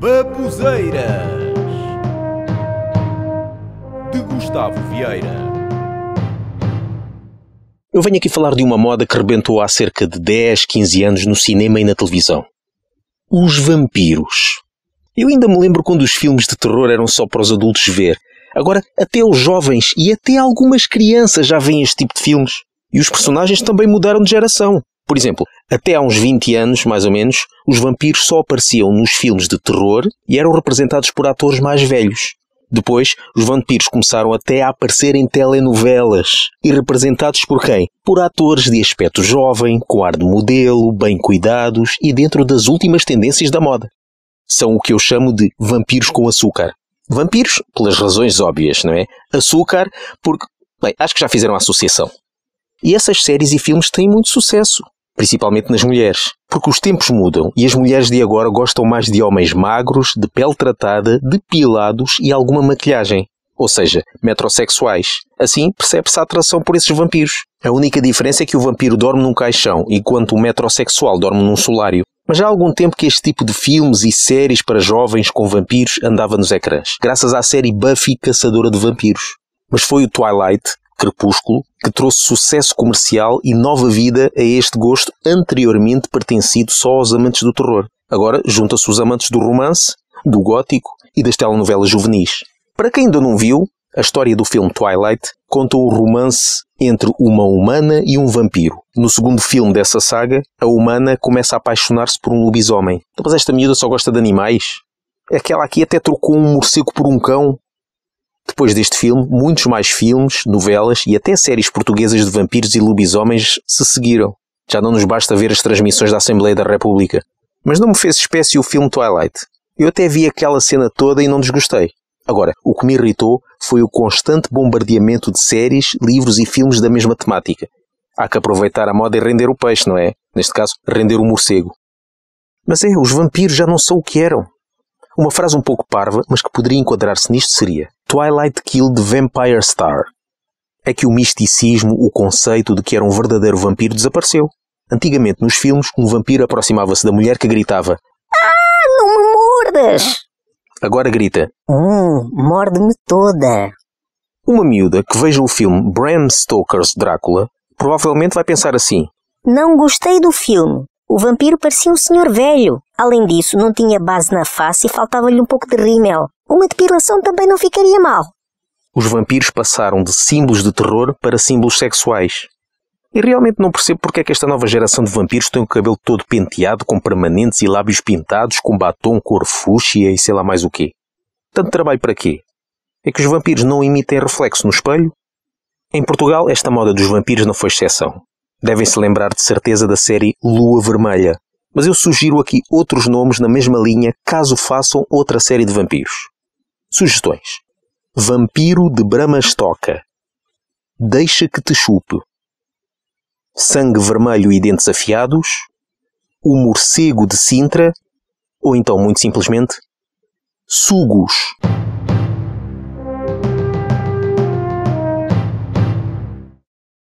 Babuzeiras de Gustavo Vieira. Eu venho aqui falar de uma moda que rebentou há cerca de 10, 15 anos no cinema e na televisão. Os vampiros. Eu ainda me lembro quando os filmes de terror eram só para os adultos ver. Agora, até os jovens e até algumas crianças já veem este tipo de filmes. E os personagens também mudaram de geração. Por exemplo, até há uns 20 anos, mais ou menos, os vampiros só apareciam nos filmes de terror e eram representados por atores mais velhos. Depois, os vampiros começaram até a aparecer em telenovelas. E representados por quem? Por atores de aspecto jovem, com ar de modelo, bem cuidados e dentro das últimas tendências da moda. São o que eu chamo de vampiros com açúcar. Vampiros, pelas razões óbvias, não é? Açúcar, porque. Bem, acho que já fizeram a associação. E essas séries e filmes têm muito sucesso principalmente nas mulheres. Porque os tempos mudam e as mulheres de agora gostam mais de homens magros, de pele tratada, depilados e alguma maquilhagem. Ou seja, metrosexuais. Assim, percebe-se a atração por esses vampiros. A única diferença é que o vampiro dorme num caixão, enquanto o metrosexual dorme num solário. Mas há algum tempo que este tipo de filmes e séries para jovens com vampiros andava nos ecrãs, graças à série Buffy Caçadora de Vampiros. Mas foi o Twilight Crepúsculo, que trouxe sucesso comercial e nova vida a este gosto anteriormente pertencido só aos amantes do terror. Agora junta-se os amantes do romance, do gótico e das telenovelas juvenis. Para quem ainda não viu, a história do filme Twilight conta o romance entre uma humana e um vampiro. No segundo filme dessa saga, a humana começa a apaixonar-se por um lobisomem. Mas esta miúda só gosta de animais. Aquela aqui até trocou um morcego por um cão. Depois deste filme, muitos mais filmes, novelas e até séries portuguesas de vampiros e lobisomens se seguiram. Já não nos basta ver as transmissões da Assembleia da República. Mas não me fez espécie o filme Twilight. Eu até vi aquela cena toda e não desgostei. Agora, o que me irritou foi o constante bombardeamento de séries, livros e filmes da mesma temática. Há que aproveitar a moda e render o peixe, não é? Neste caso, render o morcego. Mas é, os vampiros já não são o que eram. Uma frase um pouco parva, mas que poderia enquadrar-se nisto seria: Twilight killed Vampire Star. É que o misticismo, o conceito de que era um verdadeiro vampiro desapareceu. Antigamente, nos filmes, um vampiro aproximava-se da mulher que gritava: Ah, não me mordas! Agora grita: Hum, morde-me toda! Uma miúda que veja o filme Bram Stoker's Drácula provavelmente vai pensar assim: Não gostei do filme, o vampiro parecia um senhor velho. Além disso, não tinha base na face e faltava-lhe um pouco de rímel. Uma depilação também não ficaria mal. Os vampiros passaram de símbolos de terror para símbolos sexuais. E realmente não percebo porque é que esta nova geração de vampiros tem o cabelo todo penteado, com permanentes e lábios pintados, com batom, cor fúcsia e sei lá mais o quê. Tanto trabalho para quê? É que os vampiros não emitem reflexo no espelho? Em Portugal, esta moda dos vampiros não foi exceção. Devem-se lembrar de certeza da série Lua Vermelha, mas eu sugiro aqui outros nomes na mesma linha caso façam outra série de vampiros. Sugestões: Vampiro de Brahma Stoker, Deixa que te chupe, Sangue Vermelho e Dentes Afiados, O Morcego de Sintra ou então, muito simplesmente, Sugos.